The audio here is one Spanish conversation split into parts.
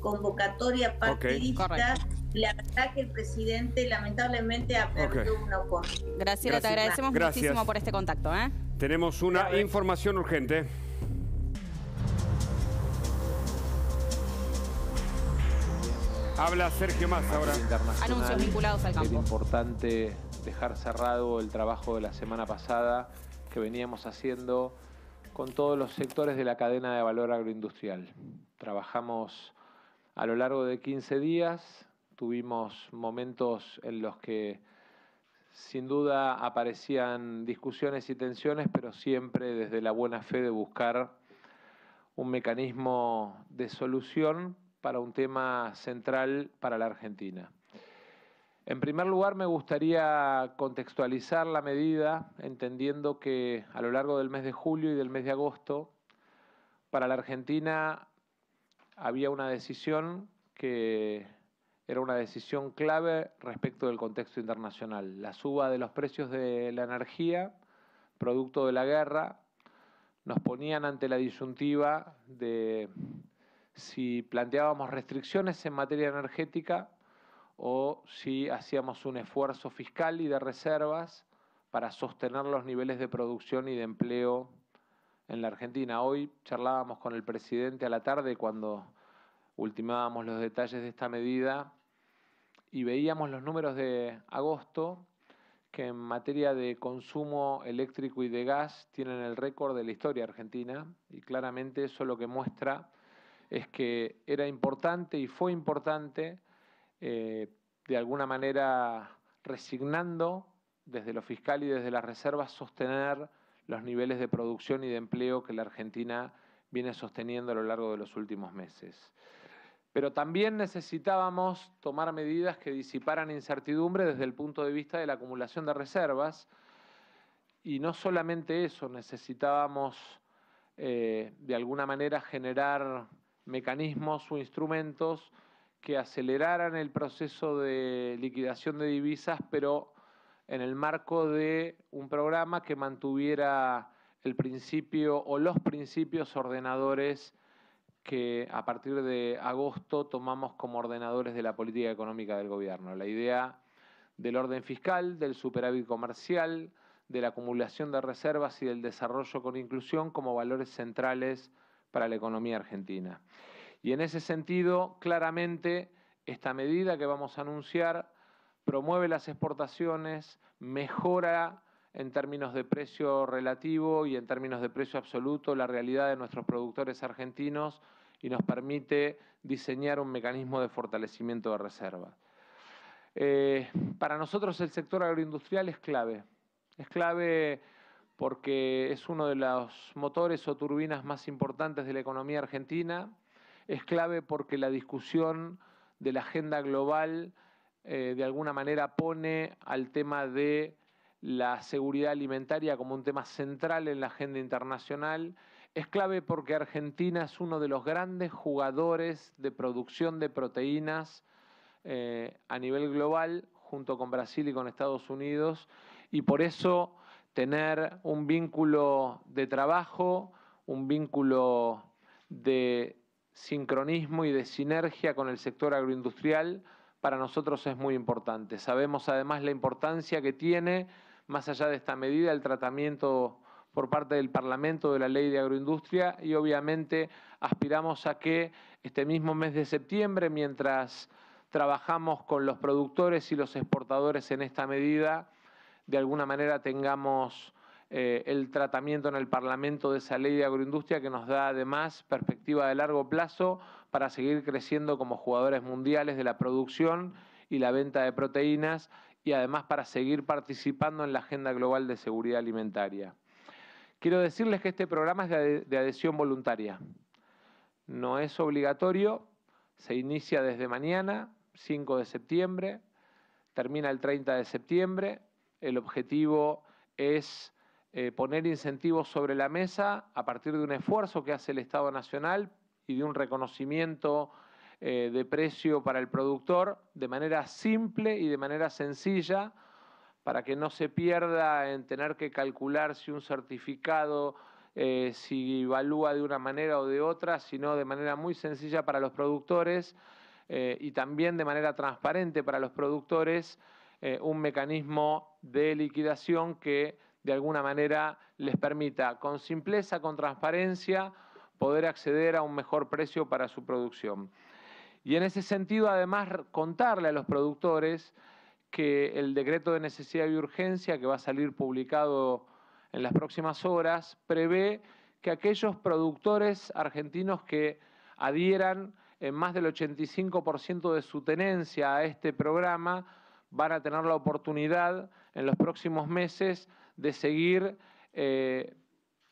convocatoria partidista. La verdad que el presidente lamentablemente ha perdido okay. una Gracias, Gracias, te agradecemos muchísimo por este contacto. ¿eh? Tenemos una información urgente. Habla Sergio Más ahora. Anuncios vinculados al campo. Es importante dejar cerrado el trabajo de la semana pasada que veníamos haciendo con todos los sectores de la cadena de valor agroindustrial. Trabajamos a lo largo de 15 días tuvimos momentos en los que sin duda aparecían discusiones y tensiones, pero siempre desde la buena fe de buscar un mecanismo de solución para un tema central para la Argentina. En primer lugar, me gustaría contextualizar la medida, entendiendo que a lo largo del mes de julio y del mes de agosto, para la Argentina había una decisión que era una decisión clave respecto del contexto internacional. La suba de los precios de la energía, producto de la guerra, nos ponían ante la disyuntiva de si planteábamos restricciones en materia energética o si hacíamos un esfuerzo fiscal y de reservas para sostener los niveles de producción y de empleo en la Argentina. Hoy charlábamos con el presidente a la tarde cuando ultimábamos los detalles de esta medida y veíamos los números de agosto que en materia de consumo eléctrico y de gas tienen el récord de la historia argentina y claramente eso lo que muestra es que era importante y fue importante eh, de alguna manera resignando desde lo fiscal y desde las reservas sostener los niveles de producción y de empleo que la Argentina viene sosteniendo a lo largo de los últimos meses. Pero también necesitábamos tomar medidas que disiparan incertidumbre desde el punto de vista de la acumulación de reservas. Y no solamente eso, necesitábamos eh, de alguna manera generar mecanismos o instrumentos que aceleraran el proceso de liquidación de divisas, pero en el marco de un programa que mantuviera el principio o los principios ordenadores que a partir de agosto tomamos como ordenadores de la política económica del gobierno. La idea del orden fiscal, del superávit comercial, de la acumulación de reservas y del desarrollo con inclusión como valores centrales para la economía argentina. Y en ese sentido, claramente, esta medida que vamos a anunciar promueve las exportaciones, mejora en términos de precio relativo y en términos de precio absoluto la realidad de nuestros productores argentinos y nos permite diseñar un mecanismo de fortalecimiento de reserva. Eh, para nosotros el sector agroindustrial es clave. Es clave porque es uno de los motores o turbinas más importantes de la economía argentina. Es clave porque la discusión de la agenda global eh, de alguna manera pone al tema de la seguridad alimentaria como un tema central en la agenda internacional. Es clave porque Argentina es uno de los grandes jugadores de producción de proteínas eh, a nivel global, junto con Brasil y con Estados Unidos, y por eso tener un vínculo de trabajo, un vínculo de sincronismo y de sinergia con el sector agroindustrial para nosotros es muy importante. Sabemos además la importancia que tiene, más allá de esta medida, el tratamiento por parte del Parlamento de la Ley de Agroindustria y obviamente aspiramos a que este mismo mes de septiembre, mientras trabajamos con los productores y los exportadores en esta medida, de alguna manera tengamos eh, el tratamiento en el Parlamento de esa ley de agroindustria que nos da además perspectiva de largo plazo para seguir creciendo como jugadores mundiales de la producción y la venta de proteínas y además para seguir participando en la agenda global de seguridad alimentaria. Quiero decirles que este programa es de adhesión voluntaria. No es obligatorio, se inicia desde mañana, 5 de septiembre, termina el 30 de septiembre. El objetivo es eh, poner incentivos sobre la mesa a partir de un esfuerzo que hace el Estado Nacional y de un reconocimiento eh, de precio para el productor de manera simple y de manera sencilla para que no se pierda en tener que calcular si un certificado se eh, si evalúa de una manera o de otra, sino de manera muy sencilla para los productores eh, y también de manera transparente para los productores un mecanismo de liquidación que de alguna manera les permita con simpleza, con transparencia, poder acceder a un mejor precio para su producción. Y en ese sentido, además, contarle a los productores que el decreto de necesidad y urgencia que va a salir publicado en las próximas horas prevé que aquellos productores argentinos que adhieran en más del 85% de su tenencia a este programa van a tener la oportunidad en los próximos meses de seguir eh,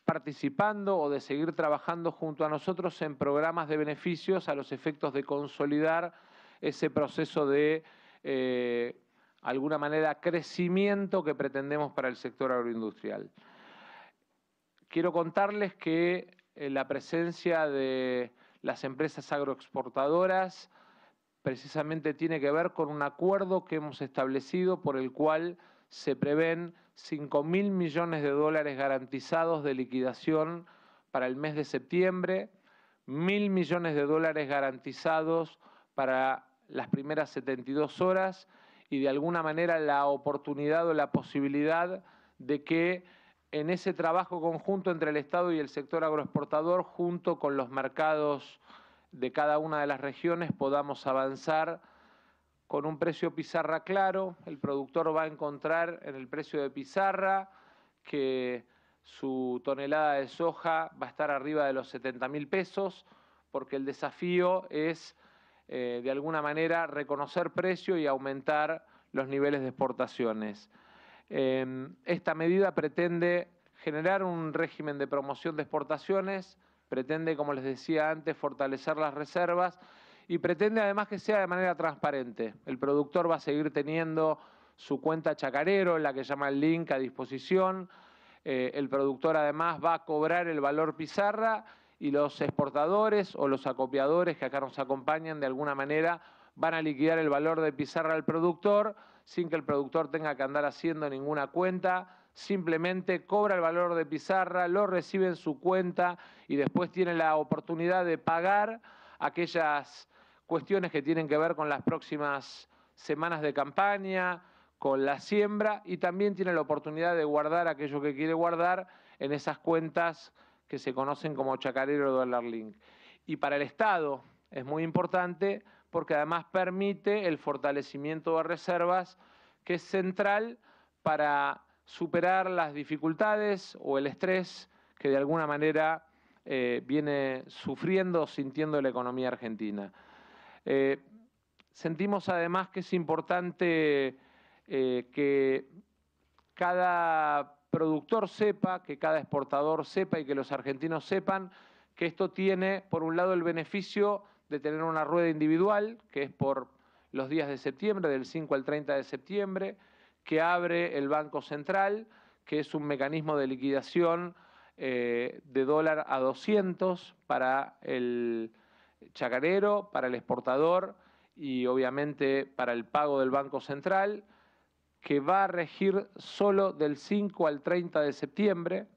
participando o de seguir trabajando junto a nosotros en programas de beneficios a los efectos de consolidar ese proceso de, de eh, alguna manera, crecimiento que pretendemos para el sector agroindustrial. Quiero contarles que eh, la presencia de las empresas agroexportadoras precisamente tiene que ver con un acuerdo que hemos establecido por el cual se prevén 5 mil millones de dólares garantizados de liquidación para el mes de septiembre, mil millones de dólares garantizados para las primeras 72 horas y de alguna manera la oportunidad o la posibilidad de que en ese trabajo conjunto entre el Estado y el sector agroexportador, junto con los mercados de cada una de las regiones, podamos avanzar con un precio pizarra claro, el productor va a encontrar en el precio de pizarra que su tonelada de soja va a estar arriba de los 70 mil pesos, porque el desafío es, eh, de alguna manera, reconocer precio y aumentar los niveles de exportaciones. Em, esta medida pretende generar un régimen de promoción de exportaciones, pretende, como les decía antes, fortalecer las reservas y pretende además que sea de manera transparente. El productor va a seguir teniendo su cuenta chacarero, la que llama el link a disposición. Eh, el productor además va a cobrar el valor pizarra y los exportadores o los acopiadores que acá nos acompañan de alguna manera van a liquidar el valor de pizarra al productor sin que el productor tenga que andar haciendo ninguna cuenta, simplemente cobra el valor de pizarra, lo recibe en su cuenta y después tiene la oportunidad de pagar aquellas cuestiones que tienen que ver con las próximas semanas de campaña, con la siembra y también tiene la oportunidad de guardar aquello que quiere guardar en esas cuentas que se conocen como chacarero o dólar link. Y para el Estado es muy importante porque además permite el fortalecimiento de reservas que es central para superar las dificultades o el estrés que de alguna manera eh, viene sufriendo o sintiendo la economía argentina. Eh, sentimos además que es importante eh, que cada productor sepa, que cada exportador sepa y que los argentinos sepan que esto tiene, por un lado, el beneficio de tener una rueda individual, que es por los días de septiembre, del 5 al 30 de septiembre, que abre el Banco Central, que es un mecanismo de liquidación eh, de dólar a 200 para el chacarero, para el exportador y obviamente para el pago del Banco Central, que va a regir solo del 5 al 30 de septiembre,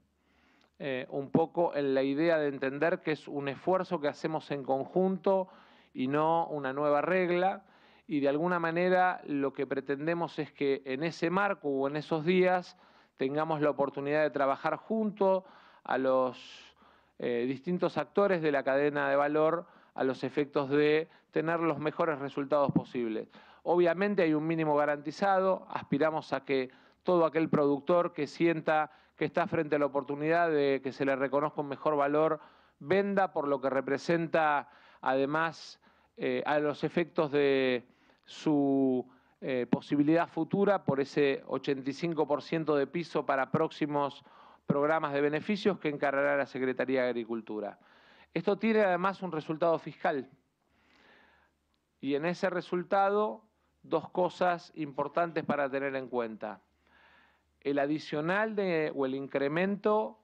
eh, un poco en la idea de entender que es un esfuerzo que hacemos en conjunto y no una nueva regla, y de alguna manera lo que pretendemos es que en ese marco o en esos días tengamos la oportunidad de trabajar junto a los eh, distintos actores de la cadena de valor, a los efectos de tener los mejores resultados posibles. Obviamente hay un mínimo garantizado, aspiramos a que todo aquel productor que sienta que está frente a la oportunidad de que se le reconozca un mejor valor, venda por lo que representa además eh, a los efectos de su eh, posibilidad futura por ese 85% de piso para próximos programas de beneficios que encargará la Secretaría de Agricultura. Esto tiene además un resultado fiscal. Y en ese resultado, dos cosas importantes para tener en cuenta. El adicional o el incremento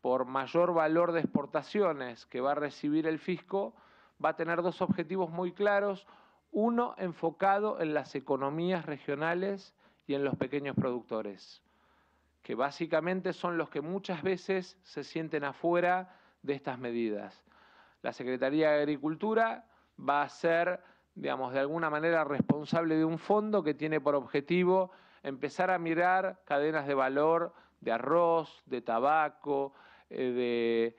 por mayor valor de exportaciones que va a recibir el fisco, va a tener dos objetivos muy claros. Uno enfocado en las economías regionales y en los pequeños productores, que básicamente son los que muchas veces se sienten afuera de estas medidas. La Secretaría de Agricultura va a ser, digamos, de alguna manera responsable de un fondo que tiene por objetivo empezar a mirar cadenas de valor de arroz, de tabaco, eh, de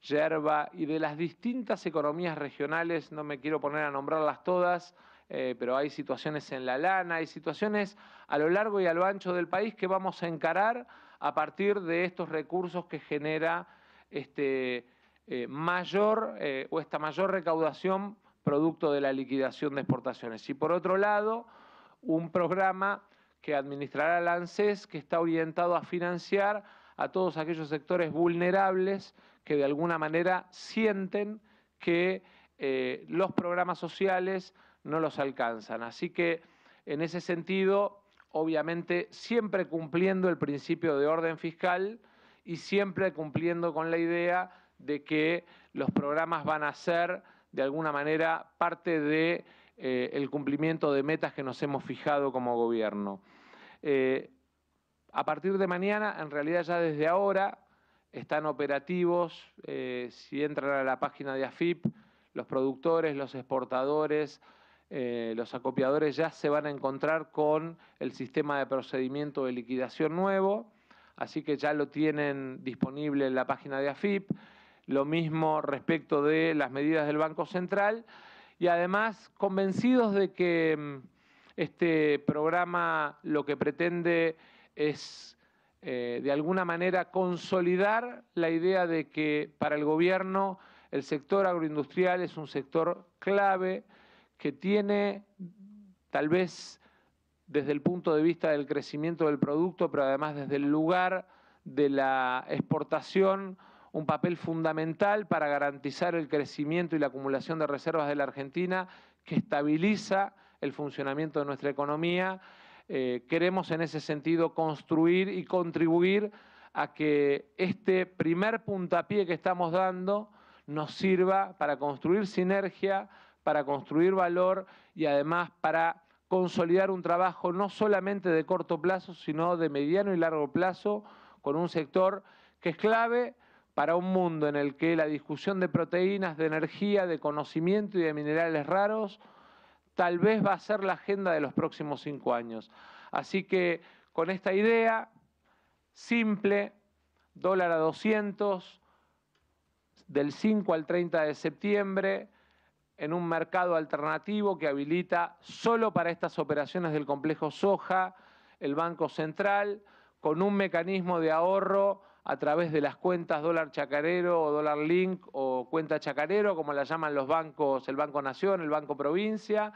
yerba y de las distintas economías regionales, no me quiero poner a nombrarlas todas, eh, pero hay situaciones en la lana, hay situaciones a lo largo y a lo ancho del país que vamos a encarar a partir de estos recursos que genera este, eh, mayor eh, o esta mayor recaudación producto de la liquidación de exportaciones. Y por otro lado, un programa que administrará la ANSES que está orientado a financiar a todos aquellos sectores vulnerables que de alguna manera sienten que eh, los programas sociales no los alcanzan. Así que en ese sentido, obviamente siempre cumpliendo el principio de orden fiscal, y siempre cumpliendo con la idea de que los programas van a ser de alguna manera parte de eh, el cumplimiento de metas que nos hemos fijado como gobierno. Eh, a partir de mañana, en realidad ya desde ahora, están operativos, eh, si entran a la página de AFIP, los productores, los exportadores, los acopiadores ya se van a encontrar con el sistema de procedimiento de liquidación nuevo así que ya lo tienen disponible en la página de AFIP. Lo mismo respecto de las medidas del Banco Central y además convencidos de que mm, este programa lo que pretende es eh, de alguna manera consolidar la idea de que para el gobierno el sector agroindustrial es un sector clave que tiene tal vez desde el punto de vista del crecimiento del producto, pero además desde el lugar de la exportación, un papel fundamental para garantizar el crecimiento y la acumulación de reservas de la Argentina que estabiliza el funcionamiento de nuestra economía. Eh, queremos en ese sentido construir y contribuir a que este primer puntapié que estamos dando nos sirva para construir sinergia, para construir valor y además para consolidar un trabajo no solamente de corto plazo, sino de mediano y largo plazo con un sector que es clave para un mundo en el que la discusión de proteínas, de energía, de conocimiento y de minerales raros tal vez va a ser la agenda de los próximos cinco años. Así que con esta idea simple, dólar a 200, del 5 al 30 de septiembre, en un mercado alternativo que habilita solo para estas operaciones del complejo soja el Banco Central, con un mecanismo de ahorro a través de las cuentas dólar chacarero o dólar link o cuenta chacarero, como la llaman los bancos, el Banco Nación, el Banco Provincia,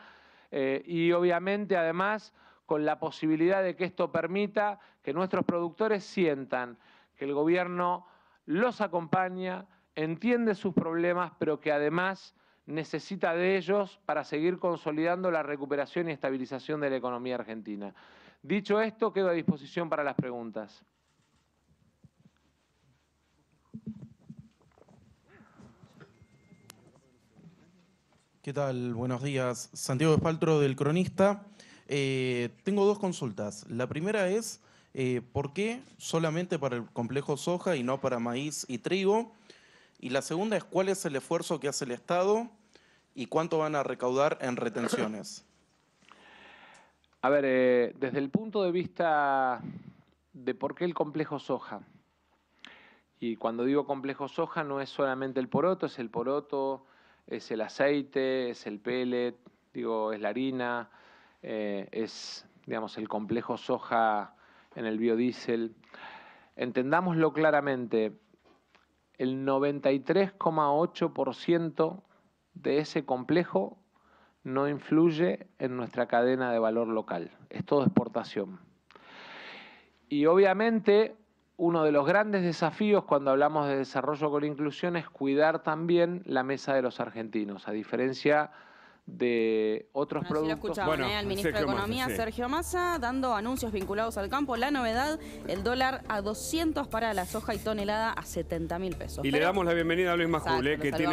eh, y obviamente además con la posibilidad de que esto permita que nuestros productores sientan que el gobierno los acompaña, entiende sus problemas, pero que además necesita de ellos para seguir consolidando la recuperación y estabilización de la economía argentina. Dicho esto, quedo a disposición para las preguntas. ¿Qué tal? Buenos días. Santiago Espaltro del Cronista. Eh, tengo dos consultas. La primera es, eh, ¿por qué solamente para el complejo soja y no para maíz y trigo? Y la segunda es, ¿cuál es el esfuerzo que hace el Estado y cuánto van a recaudar en retenciones? A ver, eh, desde el punto de vista de por qué el complejo soja, y cuando digo complejo soja no es solamente el poroto, es el poroto, es el aceite, es el pellet, digo, es la harina, eh, es, digamos, el complejo soja en el biodiesel. Entendámoslo claramente, el 93,8% de ese complejo no influye en nuestra cadena de valor local. Es todo exportación. Y obviamente uno de los grandes desafíos cuando hablamos de desarrollo con inclusión es cuidar también la mesa de los argentinos, a diferencia de otros productos. lo bueno, eh, al ministro de Economía, Sergio Massa, dando anuncios vinculados al campo. La novedad, el dólar a 200 para la soja y tonelada a 70 mil pesos. Y le damos la bienvenida a Luis Majule, eh, que tiene...